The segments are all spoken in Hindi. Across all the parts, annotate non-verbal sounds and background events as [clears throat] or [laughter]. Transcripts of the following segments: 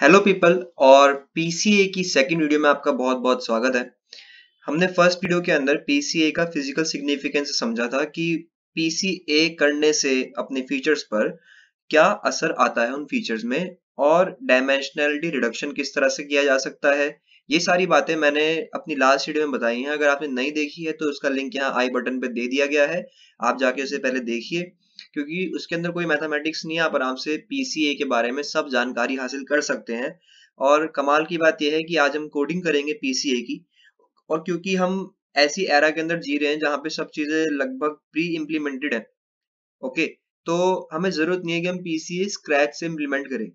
हेलो पीपल और पीसीए की सेकंड वीडियो में आपका बहुत बहुत स्वागत है हमने फर्स्ट वीडियो के अंदर पीसीए का फिजिकल सिग्निफिकेंस समझा था कि पीसीए करने से अपने फीचर्स पर क्या असर आता है उन फीचर्स में और डायमेंशनैलिटी रिडक्शन किस तरह से किया जा सकता है ये सारी बातें मैंने अपनी लास्ट वीडियो में बताई हैं अगर आपने नहीं देखी है तो उसका लिंक यहाँ आई बटन पर दे दिया गया है आप जाके उसे पहले देखिए क्योंकि उसके अंदर कोई मैथमेटिक्स नहीं है आप आराम से पीसीए के बारे में सब जानकारी हासिल कर सकते हैं और कमाल की बात यह है कि आज हम कोडिंग करेंगे पीसीए की और क्योंकि हम ऐसी एरा के अंदर जी रहे हैं जहां पे सब चीजें लगभग प्री इम्प्लीमेंटेड है ओके तो हमें जरूरत नहीं है कि हम पीसीए स्क्रैच से इम्प्लीमेंट करें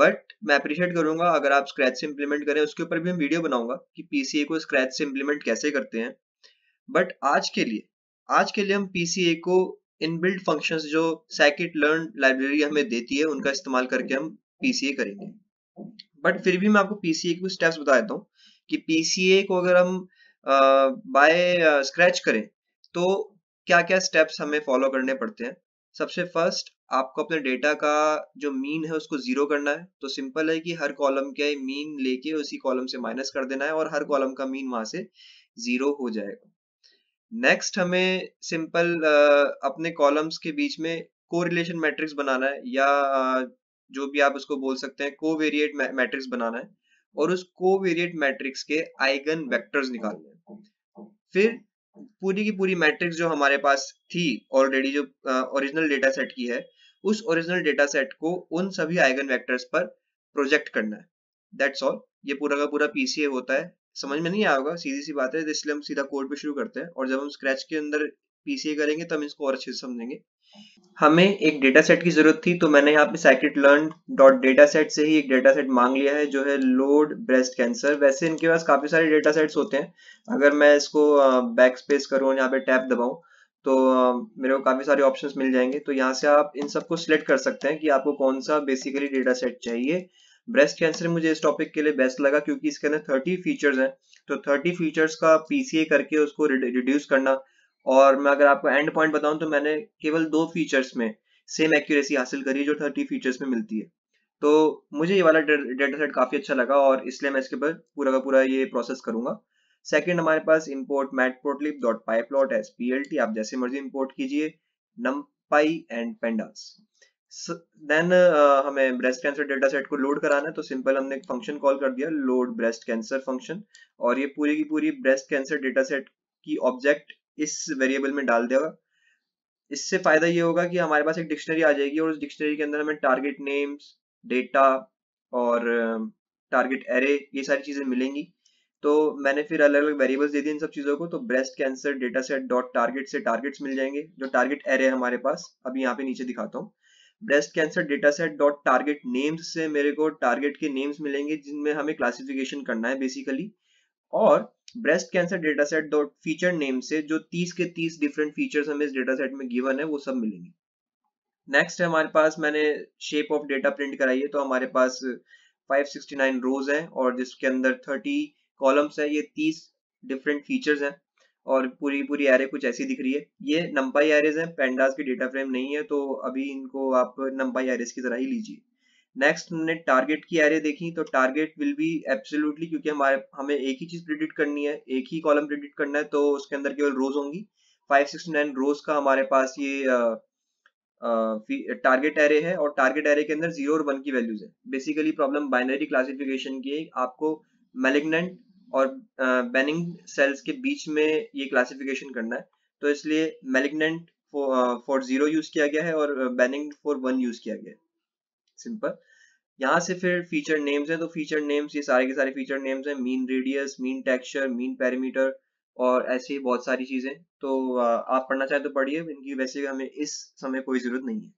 बट मैं अप्रिशिएट करूंगा अगर आप स्क्रैच से इम्प्लीमेंट करें उसके ऊपर भी हम वीडियो बनाऊंगा कि पीसीए को स्क्रैच से इम्प्लीमेंट कैसे करते हैं बट आज के लिए आज के लिए हम पीसीए को इनबिल्ड फंक्शंस जो सैकिट लर्न लाइब्रेरी हमें देती है उनका इस्तेमाल करके हम पीसीए करेंगे बट फिर भी मैं आपको पीसीए के कुछ स्टेप्स बता देता हूँ कि पीसीए को अगर हम बाय स्क्रैच करें तो क्या क्या स्टेप्स हमें फॉलो करने पड़ते हैं सबसे फर्स्ट आपको अपने डेटा का जो मीन है उसको जीरो करना है तो सिंपल है कि हर कॉलम के मीन लेके उसी कॉलम से माइनस कर देना है और हर कॉलम का मीन वहां से जीरो हो जाएगा नेक्स्ट हमें सिंपल अपने कॉलम्स के बीच में कोरिलेशन मैट्रिक्स बनाना है या जो भी आप उसको बोल सकते हैं को वेरिएट मैट्रिक्स बनाना है और उस को वेरिएट मैट्रिक्स के आइगन वेक्टर्स निकालने हैं फिर पूरी की पूरी मैट्रिक्स जो हमारे पास थी ऑलरेडी जो ओरिजिनल डेटा सेट की है उस ओरिजिनल डेटा सेट को उन सभी आइगन वेक्टर्स पर प्रोजेक्ट करना है दैट्स ऑल ये पूरा का पूरा पीसीए होता है समझ में नहीं आया होगा सीधी सी बात है इसलिए हम सीधा कोड पे शुरू करते हैं और जब हम स्क्रैच के अंदर पीसीए करेंगे तब इसको और अच्छे से समझेंगे हमें एक डेटा सेट की जरूरत थी तो मैंने यहाँ पे scikit learn dot data set से ही एक डेटा सेट मांग लिया है जो है लोड ब्रेस्ट कैंसर वैसे इनके पास काफी सारे डेटा सेट्स होते हैं अगर मैं इसको बैक स्पेस करूँ यहाँ पे टैप दबाऊ तो मेरे को काफी सारे ऑप्शंस मिल जाएंगे तो यहाँ से आप इन सबको सिलेक्ट कर सकते हैं कि आपको कौन सा बेसिकली डेटा सेट चाहिए ब्रेस्ट कैंसर मुझे इस टॉपिक के लिए बेस्ट लगा क्योंकि इसके अंदर थर्टी फीचर्स हैं तो थर्टी फीचर्स का पीसीए करके उसको रिड्यूस करना और मैं अगर आपको एंड पॉइंट बताऊं तो मैंने केवल दो फीचर्स में सेम एक्यूरेसी हासिल करी जो थर्टी फीचर्स में मिलती है तो मुझे ये वाला डेटा सेट काफी अच्छा लगा और इसलिए मैं इसके ऊपर पूरा का पूरा ये प्रोसेस करूंगा सेकंड हमारे पास import matplotlib dot pyplot as आप जैसे मर्जी इम्पोर्ट कीजिए num and pandas then uh, हमें ब्रेस्ट कैंसर डेटा सेट को लोड कराना है तो सिंपल हमने एक फंक्शन कॉल कर दिया लोड ब्रेस्ट कैंसर फंक्शन और ये पूरी की पूरी ब्रेस्ट कैंसर डेटा सेट की ऑब्जेक्ट इस वेरिएबल में डाल देगा इससे फायदा ये होगा कि हमारे पास एक डिक्शनरी आ जाएगी और उस डिक्शनरी के अंदर हमें टारगेट नेम्स डेटा और टारगेट um, एरे ये सारी चीजें मिलेंगी तो मैंने फिर अलग अलग वेरिएबल्स दे दिए इन सब चीजों को तो breast cancer data set dot target से टारगेट्स मिल जाएंगे जो टारगेट एरे हमारे पास अभी यहाँ पे नीचे दिखाता हूँ breast cancer data set dot target names से मेरे को टारगेट के नेम्स मिलेंगे जिनमें हमें क्लासिफिकेशन करना है बेसिकली और breast cancer data set dot feature name से जो 30 के 30 डिफरेंट फीचर्स हमें इस डेटा सेट में गिवन है वो सब मिलेंगे नेक्स्ट है हमारे पास मैंने शेप ऑफ डेटा प्रिंट कराई है तो हमारे पास 569 रोज हैं और जिसके अंदर 30 कॉलम्स हैं ये 30 डिफरेंट फीचर्स हैं और पूरी पूरी एरे कुछ ऐसी दिख रही है ये नम्पाई एरेज हैं पेंडास की डेटा फ्रेम नहीं है तो अभी इनको आप नम्पाई एरेज की तरह ही लीजिए नेक्स्ट हमने टारगेट की एरे देखी तो टारगेट विल बी एब्सोल्युटली क्योंकि हमारे हमें एक ही चीज प्रिडिक्ट करनी है एक ही कॉलम प्रिडिक्ट करना है तो उसके अंदर केवल रोज होंगी नाइन रोज का हमारे पास ये टारगेट एरे है और टारगेट एरे के अंदर जीरो और वन की वैल्यूज है बेसिकली प्रॉब्लम बाइनरी क्लासिफिकेशन की है आपको मेलिग्नेंट और बैनिंग सेल्स के बीच में ये क्लासिफिकेशन करना है तो इसलिए मेलिग्नेंट फॉर जीरो यूज किया गया है और बैनिंग फॉर वन यूज किया गया है सिंपल यहाँ से फिर फीचर नेम्स हैं तो फीचर नेम्स ये सारे के सारे फीचर नेम्स हैं mean radius mean texture mean parameter और ऐसी बहुत सारी चीजें तो आप पढ़ना चाहें तो पढ़िए इनकी वैसे हमें इस समय कोई जरूरत नहीं है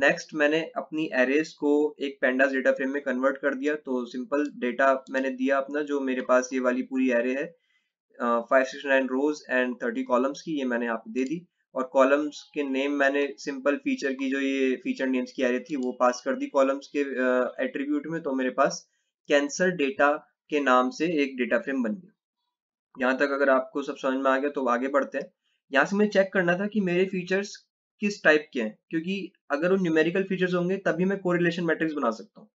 नेक्स्ट मैंने अपनी एरेज को एक पेंडास डेटा फ्रेम में कन्वर्ट कर दिया तो सिंपल डेटा मैंने दिया अपना जो मेरे पास ये वाली पूरी एरे है five six nine rows and thirty columns की ये मैंने आप दे दी और कॉलम्स के नेम मैंने सिंपल फीचर की जो ये फीचर नेम्स की एरे थी वो पास कर दी कॉलम्स के एट्रीब्यूट uh, में तो मेरे पास कैंसर डेटा के नाम से एक डेटा फ्रेम बन गया यहाँ तक अगर आपको सब समझ में आ गया तो आगे बढ़ते हैं यहाँ से मुझे चेक करना था कि मेरे फीचर्स किस टाइप के हैं क्योंकि अगर वो न्यूमेरिकल फीचर्स होंगे तभी मैं कोरिलेशन मैट्रिक्स बना सकता हूँ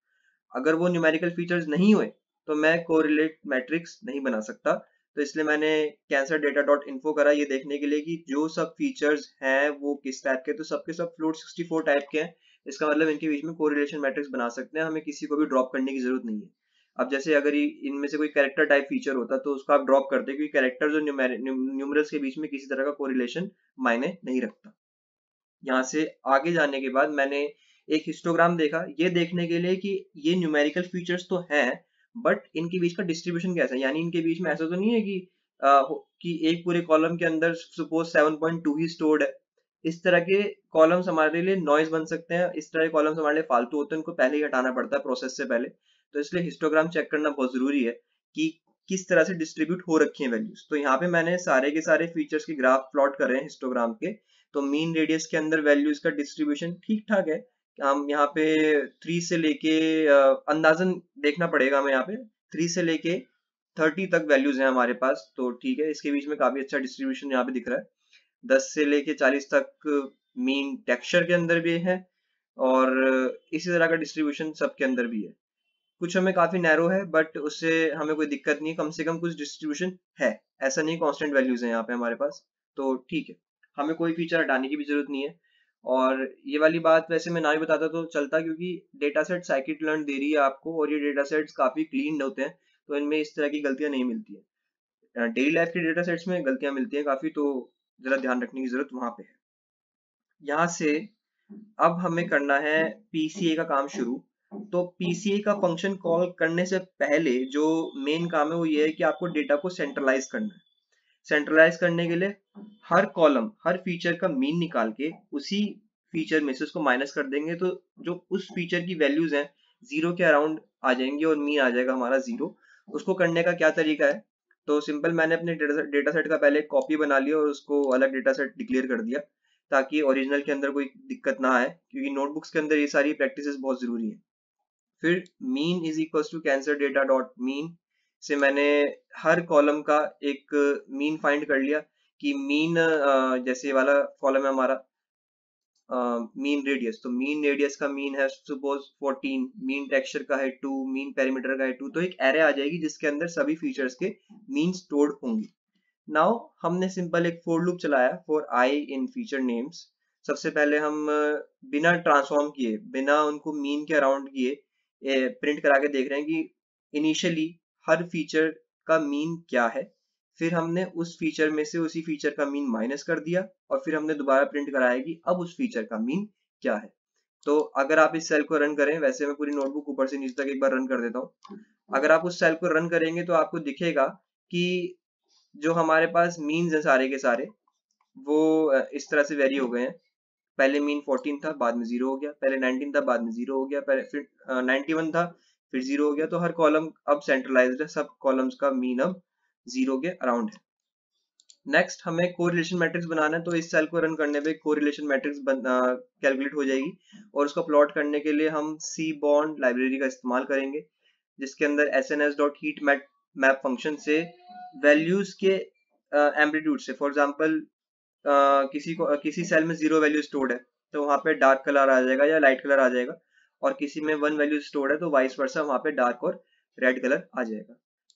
अगर वो न्यूमेरिकल फीचर्स नहीं हुए तो मैं कोरिलेट मैट्रिक्स नहीं बना सकता तो इसलिए मैंने कैंसर डेटा डॉट इन्फो करा ये देखने के लिए कि जो सब फीचर्स हैं वो किस टाइप के तो सबके सब फ्लोट 64 टाइप के हैं इसका मतलब इनके बीच में कोरिलेशन मैट्रिक्स बना सकते हैं हमें किसी को भी ड्रॉप करने की जरूरत नहीं है अब जैसे अगर इनमें से कोई कैरेक्टर टाइप फीचर होता तो उसको आप ड्रॉप करते क्योंकि कैरेक्टर्स और न्यूमरल्स के बीच में किसी तरह का कोरिलेशन मायने नहीं रखता यहाँ से आगे जाने के बाद मैंने एक हिस्टोग्राम देखा ये देखने के लिए कि ये न्यूमेरिकल फीचर्स तो हैं बट इनके बीच का डिस्ट्रीब्यूशन कैसा है यानी इनके बीच में ऐसा तो नहीं है कि आ, कि एक पूरे कॉलम के अंदर सपोज 7.2 ही स्टोर्ड है इस तरह के कॉलम्स हमारे लिए नॉइज बन सकते हैं इस तरह के कॉलम्स हमारे लिए फालतू होते हैं उनको पहले ही हटाना पड़ता है प्रोसेस से पहले तो इसलिए हिस्टोग्राम चेक करना बहुत जरूरी है कि किस तरह से डिस्ट्रीब्यूट हो रखी है वैल्यूज तो यहाँ पे मैंने सारे के सारे फीचर्स के ग्राफ प्लॉट करे हैं हिस्टोग्राम के तो मीन रेडियस के अंदर वैल्यू इसका डिस्ट्रीब्यूशन ठीक ठाक है हम यहाँ पे थ्री से लेके अंदाजन देखना पड़ेगा हमें यहाँ पे थ्री से लेके थर्टी तक वैल्यूज हैं हमारे पास तो ठीक है इसके बीच में काफी अच्छा डिस्ट्रीब्यूशन यहाँ पे दिख रहा है दस से लेके चालीस तक मीन टेक्सचर के अंदर भी है और इसी तरह का डिस्ट्रीब्यूशन सबके अंदर भी है कुछ हमें काफी नैरो है बट उससे हमें कोई दिक्कत नहीं है कम से कम कुछ डिस्ट्रीब्यूशन है ऐसा नहीं कॉन्स्टेंट वैल्यूज है यहाँ पे हमारे पास तो ठीक है हमें कोई फीचर हटाने की भी जरूरत नहीं है और ये वाली बात वैसे मैं ना ही बताता तो चलता क्योंकि डेटा सेट साइकिट लर्न दे रही है आपको और ये डेटा सेट्स काफी क्लीन होते हैं तो इनमें इस तरह की गलतियां नहीं मिलती है डेली लाइफ के डेटा सेट्स में गलतियां मिलती हैं काफी तो जरा ध्यान रखने की जरूरत वहां पे है यहाँ से अब हमें करना है पीसीए का काम शुरू तो पीसीए का फंक्शन कॉल करने से पहले जो मेन काम है वो ये है कि आपको डेटा को सेंट्रलाइज करना है सेंट्रलाइज करने के लिए हर कॉलम हर फीचर का मीन निकाल के उसी फीचर में से उसको माइनस कर देंगे तो जो उस फीचर की वैल्यूज हैं जीरो के अराउंड आ जाएंगे और मीन आ जाएगा हमारा जीरो उसको करने का क्या तरीका है तो सिंपल मैंने अपने डेटा सेट का पहले कॉपी बना लिया और उसको अलग डेटा सेट डिक्लेयर कर दिया ताकि ओरिजिनल के अंदर कोई दिक्कत ना आए क्योंकि नोटबुक्स के अंदर ये सारी प्रैक्टिस बहुत जरूरी है फिर mean is equal to cancer data dot mean से मैंने हर कॉलम का एक मीन फाइंड कर लिया कि मीन जैसे वाला कॉलम है हमारा मीन रेडियस तो मीन रेडियस का मीन है सपोज 14 मीन टेक्सचर का है 2 मीन पेरीमीटर का है 2 तो एक एरे आ जाएगी जिसके अंदर सभी फीचर्स के मीन स्टोर्ड होंगे नाउ हमने सिंपल एक फोर लूप चलाया for i in feature names सबसे पहले हम बिना ट्रांसफॉर्म किए बिना उनको मीन के अराउंड किए प्रिंट करा के देख रहे हैं कि इनिशियली हर फीचर का मीन क्या है फिर हमने उस फीचर में से उसी फीचर का मीन माइनस कर दिया और फिर हमने दोबारा प्रिंट कराया कि अब उस फीचर का मीन क्या है तो अगर आप इस सेल को रन करें वैसे मैं पूरी नोटबुक ऊपर से नीचे तक एक बार रन कर देता हूं अगर आप उस सेल को रन करेंगे तो आपको दिखेगा कि जो हमारे पास मीन्स हैं सारे के सारे वो इस तरह से वेरी हो गए हैं पहले मीन 14 था बाद में जीरो हो गया पहले 19 था बाद में जीरो हो गया पहले फिर 91 था फिर जीरो हो गया तो हर कॉलम अब सेंट्रलाइज है सब कॉलम्स का मीन अब जीरो के अराउंड है नेक्स्ट हमें कोरिलेशन मैट्रिक्स बनाना है तो इस सेल को रन करने पे कोरिलेशन मैट्रिक्स कैलकुलेट हो जाएगी और उसको प्लॉट करने के लिए हम सी बॉन्ड लाइब्रेरी का इस्तेमाल करेंगे जिसके अंदर S N S dot heat map function से वैल्यूज के एम्पलीट्यूड uh, से फॉर एग्जाम्पल uh, किसी को uh, किसी सेल में जीरो वैल्यू स्टोर्ड है तो वहां पे डार्क कलर आ जाएगा या लाइट कलर आ जाएगा और किसी में वन वैल्यू स्टोर है तो वाइस वर्सा वहां पे डार्क और रेड कलर आ जाएगा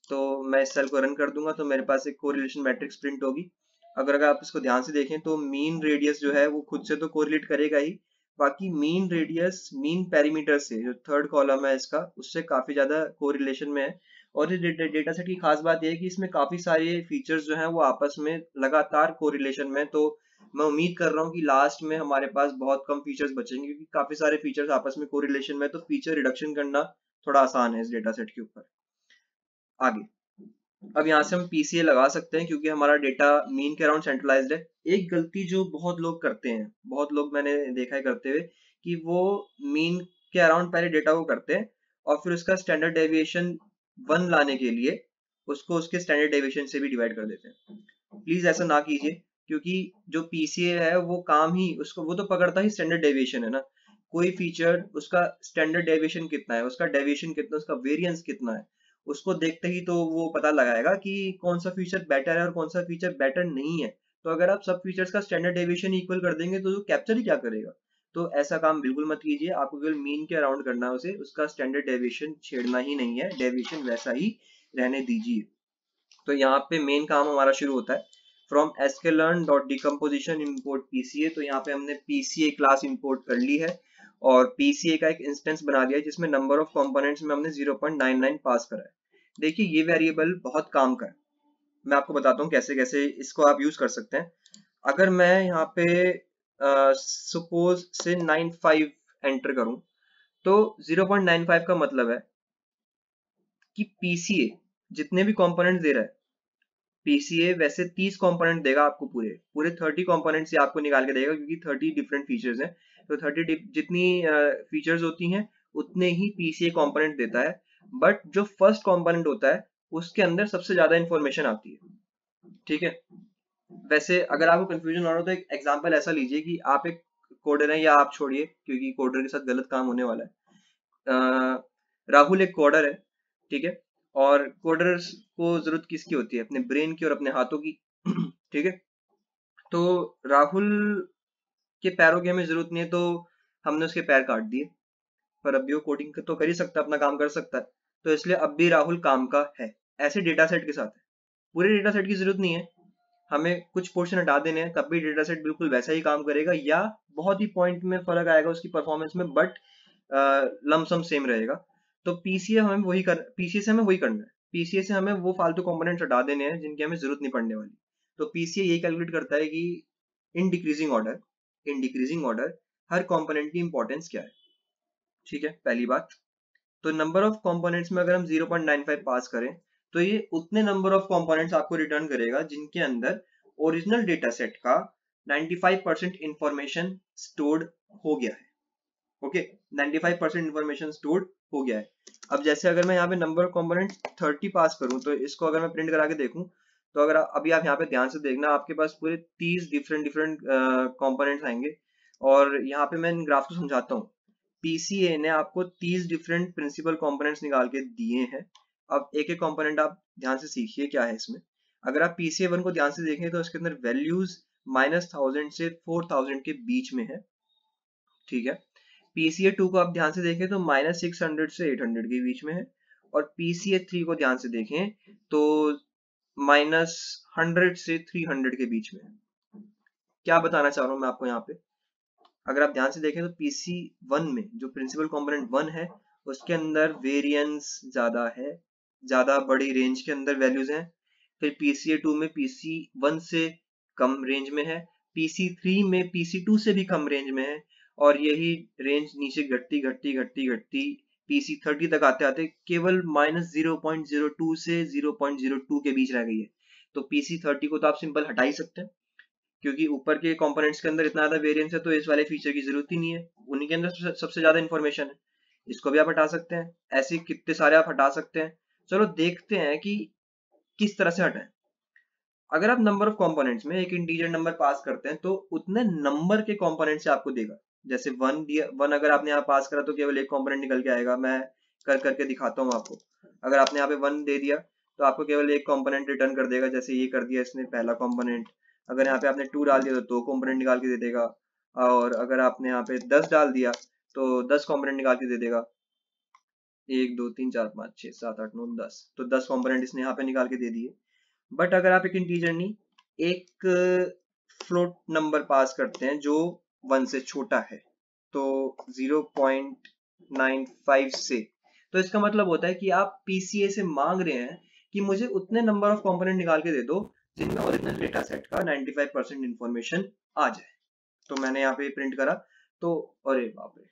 तो मैं इस सेल को रन कर दूंगा तो मेरे पास एक कोरिलेशन मैट्रिक्स प्रिंट होगी अगर अगर आप इसको ध्यान से देखें तो मीन रेडियस जो है वो खुद से तो कोरिलेट करेगा ही बाकी मीन रेडियस मीन पैरीमीटर से जो थर्ड कॉलम है इसका उससे काफी ज्यादा कोरिलेशन में है और ये डेटा सेट की खास बात यह है कि इसमें काफी सारे फीचर्स जो हैं वो आपस में लगातार कोरिलेशन में तो मैं उम्मीद कर रहा हूँ कि लास्ट में हमारे पास बहुत कम फीचर्स बचेंगे क्योंकि काफी सारे फीचर्स आपस में कोरिलेशन में तो फीचर रिडक्शन करना थोड़ा आसान है इस डेटा सेट के ऊपर आगे अब यहाँ से हम पीसीए लगा सकते हैं क्योंकि हमारा डेटा मीन के अराउंड सेंट्रलाइज है एक गलती जो बहुत लोग करते हैं बहुत लोग मैंने देखा है करते हुए कि वो मीन के अराउंड पहले डेटा को करते हैं और फिर उसका स्टैंडर्ड डेविएशन वन लाने के लिए उसको उसके स्टैंडर्ड डेविएशन से भी डिवाइड कर देते हैं प्लीज ऐसा ना कीजिए क्योंकि जो पीसीए है वो काम ही उसको वो तो पकड़ता ही स्टैंडर्ड डेविएशन है ना कोई फीचर उसका स्टैंडर्ड डेविएशन कितना है उसका डेविएशन कितना उसका वेरियंस कितना है उसको देखते ही तो वो पता लगाएगा कि कौन सा फीचर बेटर है और कौन सा फीचर बेटर नहीं है तो अगर आप सब फीचर्स का स्टैंडर्ड डेविएशन इक्वल कर देंगे तो कैप्चर ही क्या करेगा तो ऐसा काम बिल्कुल मत कीजिए आपको केवल मीन के अराउंड करना है उसे उसका स्टैंडर्ड डेविएशन छेड़ना ही नहीं है डेविएशन वैसा ही रहने दीजिए तो यहाँ पे मेन काम हमारा शुरू होता है from S K learn dot decomposition import PCA तो यहाँ पे हमने पीसीए क्लास इम्पोर्ट कर ली है और पीसीए का एक इंस्टेंस बना दिया जिसमें नंबर ऑफ कॉम्पोनेट्स में हमने नाइन पास करा है देखिए ये वेरिएबल बहुत काम का है मैं आपको बताता हूँ कैसे कैसे इसको आप यूज कर सकते हैं अगर मैं यहाँ पे सपोज से नाइन फाइव एंटर करूं तो जीरो पॉइंट नाइन फाइव का मतलब है कि पीसीए जितने भी कंपोनेंट दे रहा है पीसीए वैसे 30 कंपोनेंट देगा आपको पूरे पूरे 30 कंपोनेंट से आपको निकाल के देगा क्योंकि 30 डिफरेंट फीचर्स हैं तो 30 जितनी फीचर्स होती हैं उतने ही पीसीए कंपोनेंट देता है बट जो फर्स्ट कंपोनेंट होता है उसके अंदर सबसे ज्यादा इंफॉर्मेशन आती है ठीक है वैसे अगर आपको कंफ्यूजन हो रहा तो एक एग्जाम्पल ऐसा लीजिए कि आप एक कोडर है या आप छोड़िए क्योंकि कोडर के साथ गलत काम होने वाला है राहुल एक कोडर है ठीक है और कोडर्स को जरूरत किसकी होती है अपने ब्रेन की और अपने हाथों की [clears throat] ठीक है तो राहुल के पैरों की हमें जरूरत नहीं है तो हमने उसके पैर काट दिए पर अब भी वो कोडिंग तो कर ही सकता है अपना काम कर सकता है तो इसलिए अब भी राहुल काम का है ऐसे डेटा सेट के साथ है पूरे डेटा सेट की जरूरत नहीं है हमें कुछ पोर्शन हटा देने हैं तब भी डेटा सेट बिल्कुल वैसा ही काम करेगा या बहुत ही पॉइंट में फर्क आएगा उसकी परफॉर्मेंस में बट लमसम सेम रहेगा तो पीसीए हमें वही कर पीसीए से हमें वही करना है पीसीए से हमें वो फालतू कंपोनेंट्स हटा देने हैं जिनकी हमें जरूरत नहीं पड़ने वाली तो पीसीए यही कैलकुलेट करता है कि in decreasing order in decreasing order हर कंपोनेंट की इंपॉर्टेंस क्या है ठीक है पहली बात तो नंबर ऑफ कंपोनेंट्स में अगर हम जीरो पास करें तो ये उतने नंबर ऑफ कंपोनेंट्स आपको रिटर्न करेगा जिनके अंदर ओरिजिनल डेटा सेट का 95 परसेंट इंफॉर्मेशन स्टोर्ड हो गया है ओके 95% इन्फॉर्मेशन स्टोर्ड हो गया है अब जैसे अगर मैं यहाँ पे नंबर कॉम्पोनेंट 30 पास करूँ तो इसको अगर मैं प्रिंट करा के देखूँ तो अगर अभी आप यहाँ पे ध्यान से देखना आपके पास पूरे 30 डिफरेंट डिफरेंट कॉम्पोनेंट आएंगे और यहाँ पे मैं इन ग्राफ को समझाता हूँ पीसीए ने आपको 30 डिफरेंट प्रिंसिपल कंपोनेंट्स निकाल के दिए हैं अब एक एक कंपोनेंट आप ध्यान से सीखिए क्या है इसमें अगर आप पीसीए वन को ध्यान से देखें तो इसके अंदर वैल्यूज माइनस थाउजेंड से फोर थाउजेंड के बीच में है ठीक है पीसीए टू को आप ध्यान से देखें तो माइनस सिक्स हंड्रेड से एट हंड्रेड के बीच में है और पीसीए थ्री को ध्यान से देखें तो माइनस हंड्रेड से थ्री हंड्रेड के बीच में है क्या बताना चाह रहा हूं मैं आपको यहाँ पे अगर आप ध्यान से देखें तो पीसी वन में जो प्रिंसिपल कॉम्पोनेंट वन है उसके अंदर वेरियंस ज्यादा है ज्यादा बड़ी रेंज के अंदर वैल्यूज है फिर पीसीए टू में पीसी वन से कम रेंज में है पीसी थ्री में पीसी टू से भी कम रेंज में है और यही रेंज नीचे घटती घटती घटती घटती पीसी थर्टी तक आते आते केवल minus zero point zero two से जीरो पॉइंट जीरो टू के बीच रह गई है तो पीसी थर्टी को तो आप सिंपल हटा ही सकते हैं क्योंकि ऊपर के कंपोनेंट्स के अंदर इतना ज्यादा वेरिएंस है तो इस वाले फीचर की जरूरत ही नहीं है उन्हीं के अंदर सबसे ज्यादा इन्फॉर्मेशन है इसको भी आप हटा सकते हैं ऐसे कितने सारे आप हटा सकते हैं चलो देखते हैं कि किस तरह से हटाएं अगर आप नंबर ऑफ कंपोनेंट्स में एक इंटीजर नंबर पास करते हैं तो उतने नंबर के कंपोनेंट से आपको देगा जैसे वन दिया वन अगर आपने यहाँ पास करा तो केवल एक कॉम्पोनेंट निकल के आएगा मैं कर करके दिखाता हूँ आपको अगर आपने यहाँ पे वन दे दिया तो आपको केवल एक कॉम्पोनेंट रिटर्न कर देगा जैसे ये कर दिया इसने पहला कॉम्पोनेंट अगर यहाँ पे आपने टू डाल दिया तो दो कॉम्पोनेंट निकाल के दे देगा और अगर आपने यहाँ पे दस डाल दिया तो दस कॉम्पोनेंट निकाल के दे देगा एक दो तीन चार पाँच छः सात आठ नौ दस तो दस कॉम्पोनेंट इसने यहाँ पे निकाल के दे दिए बट अगर आप एक इंटीजर नहीं एक फ्लोट नंबर पास करते हैं जो वन से छोटा है तो जीरो पॉइंट नाइन फाइव से तो इसका मतलब होता है कि आप पीसीए से मांग रहे हैं कि मुझे उतने नंबर ऑफ कंपोनेंट निकाल के दे दो जिनमें ओरिजिनल डेटा सेट का 95 परसेंट इन्फॉर्मेशन आ जाए तो मैंने यहाँ पे प्रिंट करा तो अरे बाप रे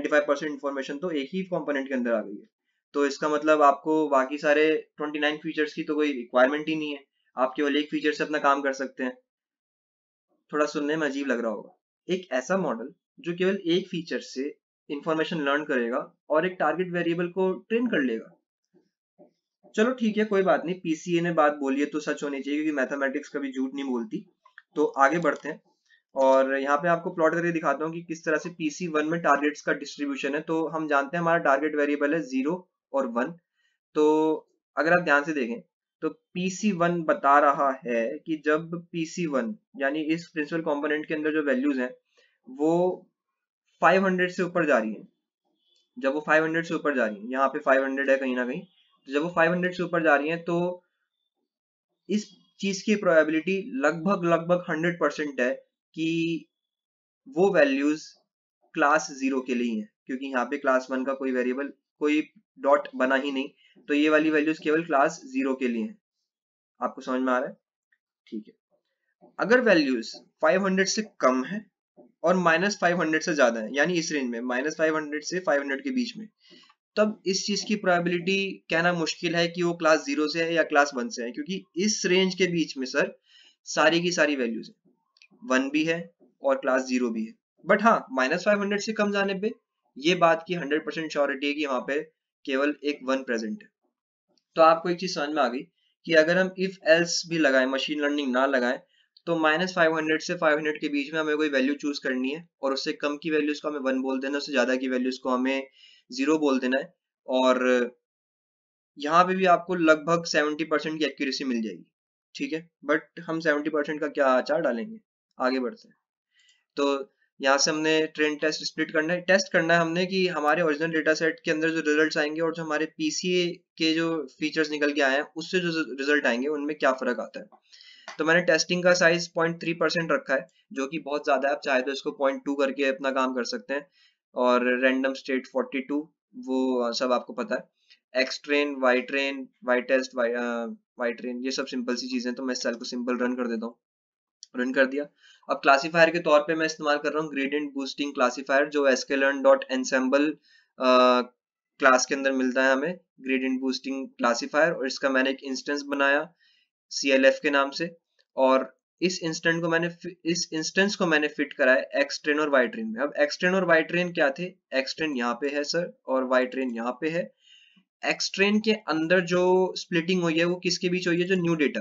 95 परसेंट इन्फॉर्मेशन तो एक ही कंपोनेंट के अंदर आ गई है तो इसका मतलब आपको बाकी सारे 29 फीचर्स की तो कोई रिक्वायरमेंट ही नहीं है आप केवल एक फीचर से अपना काम कर सकते हैं थोड़ा सुनने में अजीब लग रहा होगा एक ऐसा मॉडल जो केवल एक फीचर से इंफॉर्मेशन लर्न करेगा और एक टारगेट वेरिएबल को ट्रेन कर लेगा चलो ठीक है कोई बात नहीं पीसीए ने बात बोली है तो सच होनी चाहिए क्योंकि मैथमेटिक्स कभी झूठ नहीं बोलती तो आगे बढ़ते हैं और यहाँ पे आपको प्लॉट करके दिखाता हूँ कि किस तरह से पीसी वन में टारगेट्स का डिस्ट्रीब्यूशन है तो हम जानते हैं हमारा टारगेट वेरिएबल है जीरो और वन तो अगर आप ध्यान से देखें तो PC1 बता रहा है कि जब PC1 यानी इस प्रिंसिपल कंपोनेंट के अंदर जो वैल्यूज हैं वो 500 से ऊपर जा रही हैं जब वो 500 से ऊपर जा रही है यहाँ पे 500 है कहीं ना कहीं तो जब वो 500 से ऊपर जा रही है तो इस चीज की प्रोबेबिलिटी लगभग लगभग 100 परसेंट है कि वो वैल्यूज क्लास जीरो के लिए हैं क्योंकि यहाँ पे क्लास वन का कोई वेरिएबल कोई डॉट बना ही नहीं तो ये वाली वैल्यूज केवल क्लास जीरो के लिए है आपको समझ में आ रहा है ठीक है अगर वैल्यूज 500 से कम है और माइनस फाइव से ज्यादा है यानी इस रेंज में माइनस फाइव से 500 के बीच में तब इस चीज की प्रोबेबिलिटी कहना मुश्किल है कि वो क्लास जीरो से है या क्लास वन से है क्योंकि इस रेंज के बीच में सर सारी की सारी वैल्यूज है वन भी है और क्लास जीरो भी है बट हाँ माइनस फाइव हंड्रेड से कम जाने पे ये बात की हंड्रेड परसेंट श्योरिटी है कि वहां पे केवल एक वन प्रेजेंट है तो आपको एक चीज समझ में आ गई कि अगर हम इफ एल्स भी लगाएं मशीन लर्निंग ना लगाएं तो माइनस फाइव हंड्रेड से फाइव हंड्रेड के बीच में हमें कोई वैल्यू चूज करनी है और उससे कम की वैल्यूज को हमें वन बोल देना उससे ज्यादा की वैल्यूज को हमें जीरो बोल देना है और यहाँ पे भी आपको लगभग सेवेंटी परसेंट की एक्यूरेसी मिल जाएगी ठीक है बट हम सेवेंटी परसेंट का क्या आचार डालेंगे आगे बढ़ते हैं तो यहाँ से हमने ट्रेन टेस्ट स्प्लिट करना है टेस्ट करना है हमने कि हमारे ओरिजिनल डेटा सेट के अंदर जो रिजल्ट आएंगे और जो हमारे पीसीए के जो फीचर्स निकल के आए हैं उससे जो रिजल्ट आएंगे उनमें क्या फर्क आता है तो मैंने टेस्टिंग का साइज 0.3 परसेंट रखा है जो कि बहुत ज्यादा है आप चाहे तो इसको 0.2 करके अपना काम कर सकते हैं और रेंडम स्टेट फोर्टी वो सब आपको पता है X train Y train Y test Y train ये सब सिंपल सी चीजें तो मैं इस साल को सिंपल रन कर देता हूँ रन कर दिया अब क्लासीफायर के तौर पे मैं इस्तेमाल कर रहा हूँ ग्रेडियंट बूस्टिंग क्लासीफायर जो S learn dot ensemble class के अंदर मिलता है हमें ग्रेडियंट बूस्टिंग क्लासीफायर और इसका मैंने एक इंस्टेंस बनाया सी एल एफ के नाम से और इस इंस्टेंट को मैंने इस इंस्टेंस को मैंने फिट कराया एक्स ट्रेन और वाई ट्रेन में अब एक्स ट्रेन और वाई ट्रेन क्या थे एक्स ट्रेन यहाँ पे है सर और वाई ट्रेन यहाँ पे है एक्स ट्रेन के अंदर जो स्प्लिटिंग हुई है वो किसके बीच हुई है जो new data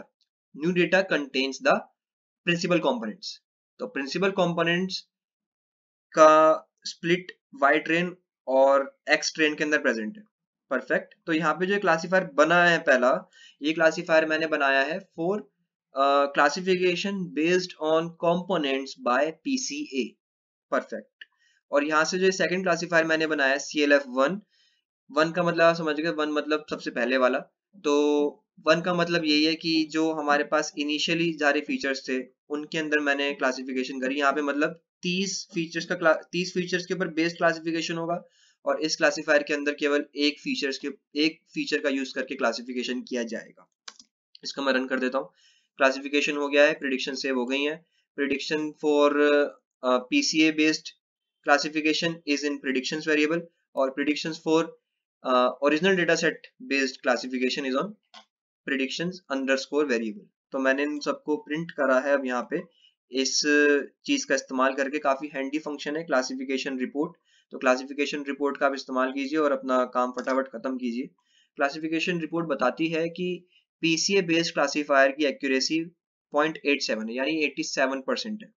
new data contains the principal components तो प्रिंसिपल कंपोनेंट्स का स्प्लिट वाई ट्रेन और एक्स ट्रेन के अंदर प्रेजेंट है परफेक्ट तो यहाँ पे जो क्लासीफायर बना है पहला ये क्लासीफायर मैंने बनाया है for classification based on components by PCA perfect और यहाँ से जो सेकेंड क्लासीफायर मैंने बनाया C L F one one का मतलब समझ गए वन मतलब सबसे पहले वाला तो वन का मतलब यही है कि जो हमारे पास इनिशियली सारे फीचर्स थे उनके अंदर मैंने क्लासिफिकेशन करी यहाँ पे मतलब तीस फीचर्स का तीस फीचर्स के ऊपर बेस्ड क्लासिफिकेशन होगा और इस क्लासिफायर के अंदर केवल एक फीचर्स के एक फीचर का यूज करके क्लासिफिकेशन किया जाएगा इसका मैं रन कर देता हूँ क्लासिफिकेशन हो गया है प्रिडिक्शन सेव हो गई है prediction for PCA based classification is in prediction variable और prediction for original data set based classification is on prediction underscore variable तो मैंने इन सबको प्रिंट करा है अब यहाँ पे इस चीज का इस्तेमाल करके काफी हैंडी फंक्शन है क्लासिफिकेशन रिपोर्ट तो क्लासिफिकेशन रिपोर्ट का आप इस्तेमाल कीजिए और अपना काम फटाफट खत्म कीजिए क्लासिफिकेशन रिपोर्ट बताती है कि पीसीए बेस्ड क्लासिफायर की एक्यूरेसी 0.87 है यानी 87 परसेंट है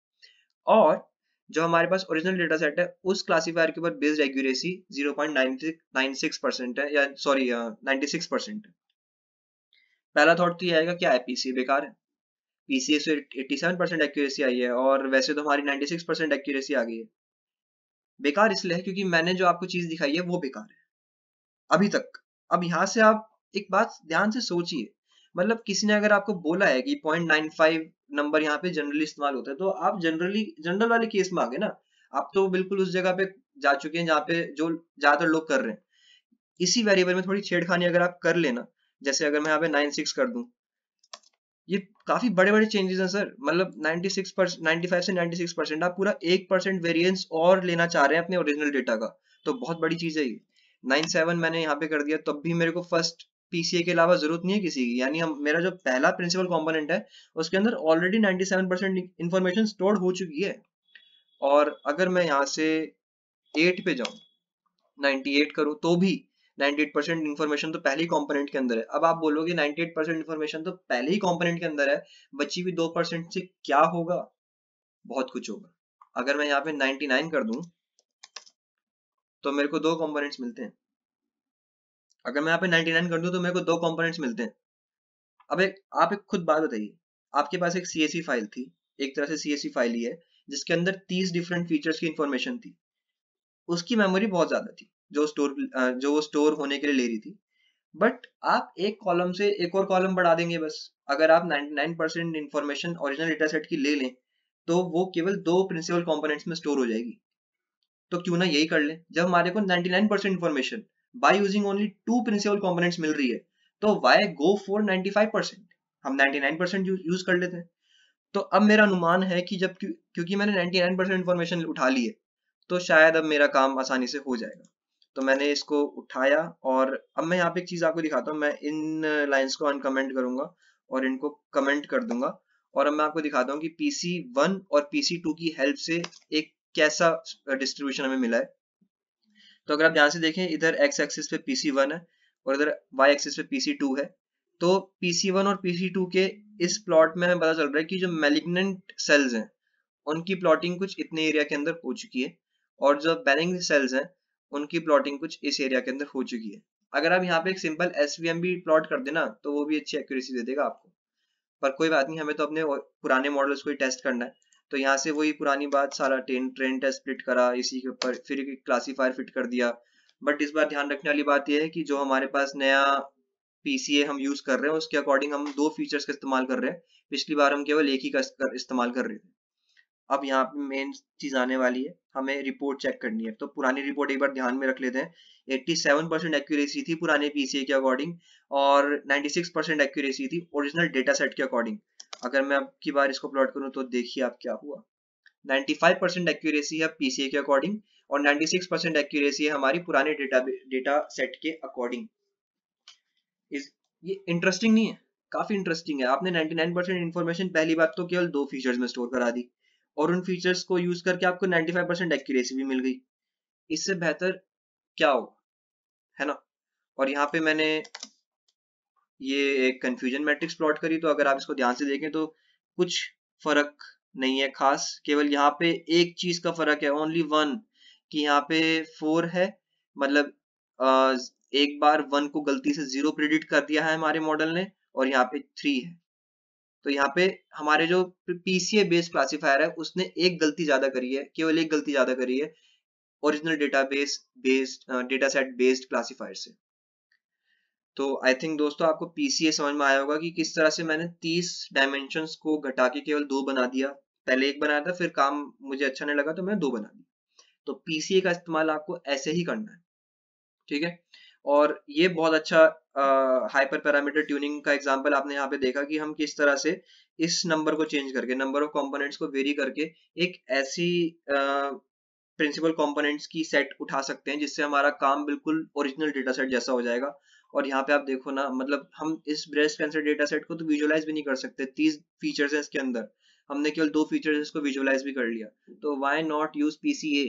और जो हमारे पास ओरिजिनल डेटा सेट है उस क्लासिफायर के ऊपर बेस्ड एक्यूरेसी जीरो परसेंट है या सॉरी नाइन्टी uh, है पहला थॉट तो ये आएगा कि आईपीसी बेकार है पीसीए से सेवन परसेंट एक्यूरेसी आई है और वैसे तो हमारी नाइन्टी सिक्स परसेंट एक्यूरेसी आ गई है बेकार इसलिए है क्योंकि मैंने जो आपको चीज दिखाई है वो बेकार है अभी तक अब यहाँ से आप एक बात ध्यान से सोचिए मतलब किसी ने अगर आपको बोला है कि पॉइंट नाइन फाइव नंबर यहाँ पे जनरली इस्तेमाल होता है तो आप जनरली जनरल वाले केस में आगे ना आप तो बिल्कुल उस जगह पे जा चुके हैं जहाँ पे जो ज्यादातर लोग कर रहे हैं इसी वेरिएबल में थोड़ी छेड़खानी अगर आप कर लेना जैसे अगर मैं यहाँ पे नाइन सिक्स कर दूं ये काफी बड़े बड़े चेंजेस हैं सर मतलब 96 परसेंट नाइन्टी से 96 परसेंट आप पूरा एक परसेंट वेरियंस और लेना चाह रहे हैं अपने ओरिजिनल डेटा का तो बहुत बड़ी चीज है ये नाइन सेवन मैंने यहाँ पे कर दिया तब भी मेरे को फर्स्ट पीसीए के अलावा जरूरत नहीं है किसी की यानी हम मेरा जो पहला प्रिंसिपल कॉम्पोनेंट है उसके अंदर already ninety percent information store हो चुकी है और अगर मैं यहाँ से एट पे जाऊँ 98 करूं तो भी 98 इन्फॉर्मेशन तो पहले ही कॉम्पोनेंट के अंदर है अब आप बोलोगे 98 इन्फॉर्मेशन तो पहले ही कॉम्पोनेंट के अंदर है बची हुई 2% परसेंट से क्या होगा बहुत कुछ होगा अगर मैं यहाँ पे 99 कर दूं तो मेरे को दो कॉम्पोनेंट्स मिलते हैं अगर मैं यहाँ पे 99 कर दूं तो मेरे को दो कॉम्पोनेंट्स मिलते हैं अब एक आप एक खुद बात बताइए आपके पास एक सी फाइल e थी एक तरह से सी फाइल e ही है जिसके अंदर तीस डिफरेंट फीचर्स की इन्फॉर्मेशन थी उसकी मेमोरी बहुत ज्यादा थी जो स्टोर जो वो स्टोर होने के लिए ले रही थी बट आप एक कॉलम से एक और कॉलम बढ़ा देंगे बस अगर आप 99 percent information original data set की ले लें तो वो केवल दो प्रिंसिपल कॉम्पोनेट्स में स्टोर हो जाएगी तो क्यों ना यही कर लें जब हमारे को 99 percent information by using only two principal components मिल रही है तो वाई गो फॉर 95 परसेंट हम 99 परसेंट यूज कर लेते हैं तो अब मेरा अनुमान है कि जब क्योंकि मैंने 99 परसेंट इन्फॉर्मेशन उठा ली है तो शायद अब मेरा काम आसानी से हो जाएगा तो मैंने इसको उठाया और अब मैं यहाँ पे एक चीज आपको दिखाता हूँ मैं इन लाइन्स को अनकमेंट करूंगा और इनको कमेंट कर दूंगा और अब मैं आपको दिखाता हूँ कि पीसी वन और पीसी टू की हेल्प से एक कैसा डिस्ट्रीब्यूशन हमें मिला है तो अगर आप ध्यान से देखें इधर एक्स एक्सिस पे पीसी वन है और इधर वाई एक्सिस पे पीसी टू है तो पीसी वन और पीसी टू के इस प्लॉट में हमें पता चल रहा है कि जो मेलिग्नेंट सेल्स हैं उनकी प्लॉटिंग कुछ इतने एरिया के अंदर हो चुकी है और जो बैलिंग सेल्स हैं उनकी प्लॉटिंग कुछ इस एरिया के अंदर हो चुकी है अगर आप यहाँ पे एक सिंपल एस भी प्लॉट कर देना तो वो भी अच्छी एक्यूरेसी दे देगा आपको पर कोई बात नहीं हमें तो अपने पुराने मॉडल्स को ही टेस्ट करना है तो यहाँ से वही पुरानी बात सारा ट्रेन ट्रेन टेस्ट स्प्लिट करा इसी के ऊपर फिर एक क्लासीफायर फिट कर दिया बट इस बार ध्यान रखने वाली बात यह है कि जो हमारे पास नया पीसीए हम यूज कर रहे हैं उसके अकॉर्डिंग हम दो फीचर्स का इस्तेमाल कर रहे हैं पिछली बार हम केवल एक ही का इस्तेमाल कर रहे थे अब यहाँ पे मेन चीज आने वाली है हमें रिपोर्ट चेक करनी है तो पुरानी रिपोर्ट एक बार ध्यान में रख लेते हैं 87 परसेंट एक्यूरेसी थी पुराने पीसीए के अकॉर्डिंग और 96 परसेंट एक्यूरेसी थी ओरिजिनल डेटा सेट के अकॉर्डिंग अगर मैं अब की बार इसको प्लॉट करूँ तो देखिए आप क्या हुआ 95 परसेंट एक्यूरेसी है पीसीए के अकॉर्डिंग और 96 परसेंट एक्यूरेसी है हमारी पुराने डेटा डेटा सेट के अकॉर्डिंग ये इंटरेस्टिंग नहीं है काफी इंटरेस्टिंग है आपने 99 परसेंट इन्फॉर्मेशन पहली बात तो केवल दो फीचर्स में स्टोर करा दी और उन फीचर्स को यूज करके आपको 95 परसेंट एक्यूरेसी भी मिल गई इससे बेहतर क्या होगा है ना और यहाँ पे मैंने ये एक कंफ्यूजन मैट्रिक्स प्लॉट करी तो अगर आप इसको ध्यान से देखें तो कुछ फर्क नहीं है खास केवल यहाँ पे एक चीज का फर्क है ओनली वन कि यहाँ पे फोर है मतलब एक बार वन को गलती से जीरो प्रेडिक्ट कर दिया है हमारे मॉडल ने और यहाँ पे थ्री है तो यहाँ पे हमारे जो पीसीए बेस्ड क्लासीफायर है उसने एक गलती ज्यादा करी है केवल एक गलती ज्यादा करी है original database based data set based classifier से तो आई थिंक दोस्तों आपको पीसीए समझ में आया होगा कि किस तरह से मैंने 30 डायमेंशन को घटा के केवल दो बना दिया पहले एक बनाया था फिर काम मुझे अच्छा नहीं लगा तो मैंने दो बना दिया तो पीसीए का इस्तेमाल आपको ऐसे ही करना है ठीक है और ये बहुत अच्छा हाइपर पैरामीटर ट्यूनिंग का एग्जांपल आपने यहाँ पे देखा कि हम किस तरह से इस नंबर को चेंज करके नंबर ऑफ कंपोनेंट्स को वेरी करके एक ऐसी प्रिंसिपल कंपोनेंट्स की सेट उठा सकते हैं जिससे हमारा काम बिल्कुल ओरिजिनल डेटा सेट जैसा हो जाएगा और यहाँ पे आप देखो ना मतलब हम इस ब्रेस्ट कैंसर डेटा सेट को तो विजुअलाइज भी नहीं कर सकते तीस फीचर्स है इसके अंदर हमने केवल दो फीचर्स इसको विजुअलाइज भी कर लिया तो why not use PCA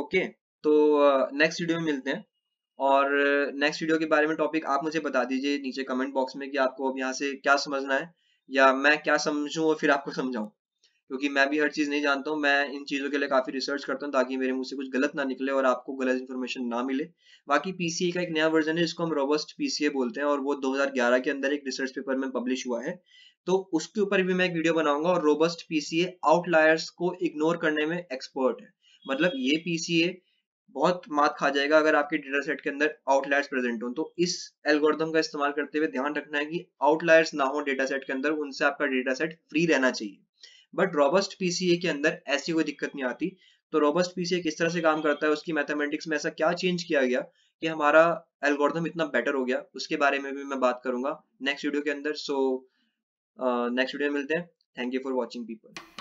okay तो नेक्स्ट वीडियो में मिलते हैं और नेक्स्ट वीडियो के बारे में टॉपिक आप मुझे बता दीजिए नीचे कमेंट बॉक्स में कि आपको अब यहाँ से क्या समझना है या मैं क्या समझूं और फिर आपको समझाऊं क्योंकि मैं भी हर चीज़ नहीं जानता हूँ मैं इन चीज़ों के लिए काफ़ी रिसर्च करता हूँ ताकि मेरे मुंह से कुछ गलत ना निकले और आपको गलत इन्फॉर्मेशन ना मिले बाकी पीसीए का एक नया वर्जन है जिसको हम रोबस्ट पीसीए बोलते हैं और वो 2011 के अंदर एक रिसर्च पेपर में पब्लिश हुआ है तो उसके ऊपर भी मैं एक वीडियो बनाऊंगा और रोबस्ट पीसीए आउटलायर्स को इग्नोर करने में एक्सपर्ट है मतलब ये पीसीए बहुत मात खा जाएगा अगर आपके डेटा सेट के अंदर आउटलायर्स प्रेजेंट हो तो इस एल्गोरिथम का इस्तेमाल करते हुए ध्यान रखना है कि आउटलायर्स ना हो डेटा सेट के अंदर उनसे आपका डेटा सेट फ्री रहना चाहिए बट रॉबस्ट पीसीए के अंदर ऐसी कोई दिक्कत नहीं आती तो रॉबस्ट पीसीए किस तरह से काम करता है उसकी मैथमेटिक्स में ऐसा क्या चेंज किया गया कि हमारा एल्गोरिथम इतना बेटर हो गया उसके बारे में भी मैं बात करूंगा नेक्स्ट वीडियो के अंदर सो नेक्स्ट वीडियो मिलते हैं thank you for watching people